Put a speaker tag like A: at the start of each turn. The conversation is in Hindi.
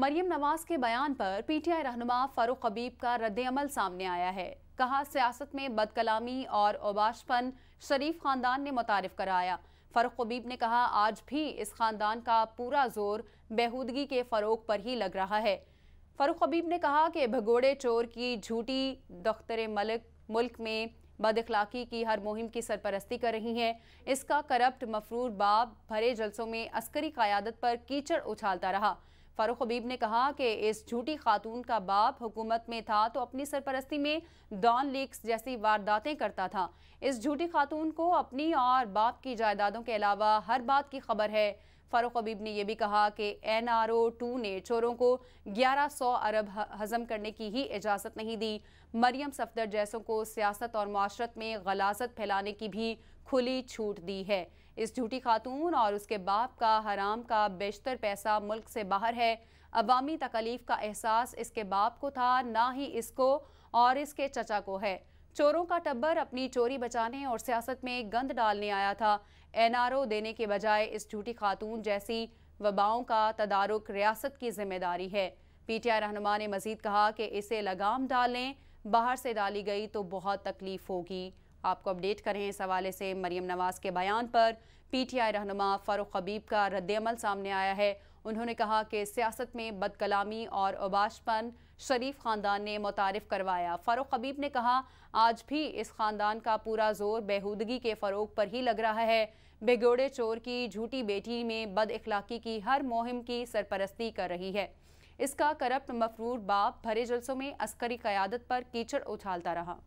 A: मरियम नवाज के बयान पर पीटीआई रहनुमा फारूक हबीब का अमल सामने आया है कहा सियासत में बदकलामी और ओबाशपन शरीफ खानदान ने मुतारफ कराया फारूक हबीब ने कहा आज भी इस खानदान का पूरा जोर बेहूदगी के फ़रोग पर ही लग रहा है फारूक हबीब ने कहा कि भगोड़े चोर की झूठी दख्तर मलक मुल्क में बद अखलाकी की हर मुहिम की सरपरस्ती कर रही हैं इसका करप्ट मफरूर बाब भरे जलसों में अस्करी क़्यादत पर कीचड़ उछालता रहा फारूक हबीब ने कहा कि इस झूठी खातून का बाप हुकूमत में था तो अपनी सरपरस्ती में डॉन लीक्स जैसी वारदातें करता था इस झूठी खातून को अपनी और बाप की जायदादों के अलावा हर बात की खबर है फारूक अबीब ने यह भी कहा कि एन आर ओ टू ने चोरों को ग्यारह सौ अरब हजम करने की ही इजाज़त नहीं दी मरियम सफदर जैसों को सियासत और माशरत में गलासत फैलाने की भी खुली छूट दी है इस झूठी खातून और उसके बाप का हराम का बेशतर पैसा मुल्क से बाहर है अवामी तकलीफ़ का एहसास इसके बाप को था ना ही इसको और इसके चचा को है चोरों का टब्बर अपनी चोरी बचाने और सियासत में गंद डालने आया था एनआरओ देने के बजाय इस झूठी खातून जैसी वबाओं का तदारुक रियासत की जिम्मेदारी है पीटीआई रहनुमा ने मजीद कहा कि इसे लगाम डालें बाहर से डाली गई तो बहुत तकलीफ होगी आपको अपडेट करें इस हवाले से मरीम नवाज के बयान पर पीटीआई रहनुमा फ़ारूक हबीब का रद्दमल सामने आया है उन्होंने कहा कि सियासत में बदकलामी और उबाशपन शरीफ ख़ानदान ने मुतारफ़ करवाया फ़ारूक हबीब ने कहा आज भी इस ख़ानदान का पूरा जोर बेहूदगी के फ़रोग पर ही लग रहा है बेगोड़े चोर की झूठी बेटी में बद अखलाक़ी की हर मुहिम की सरपरस्ती कर रही है इसका करप्ट मफरूर बाप भरे जलसों में अस्करी क़्यादत पर कीचड़ उछालता रहा